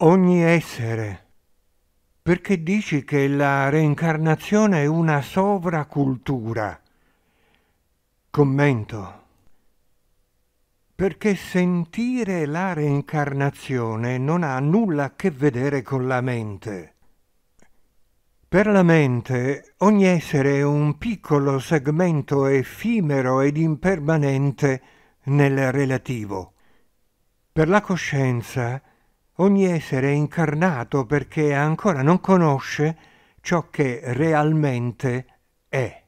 ogni essere. Perché dici che la reincarnazione è una sovracultura? Commento. Perché sentire la reincarnazione non ha nulla a che vedere con la mente. Per la mente ogni essere è un piccolo segmento effimero ed impermanente nel relativo. Per la coscienza ogni essere è incarnato perché ancora non conosce ciò che realmente è.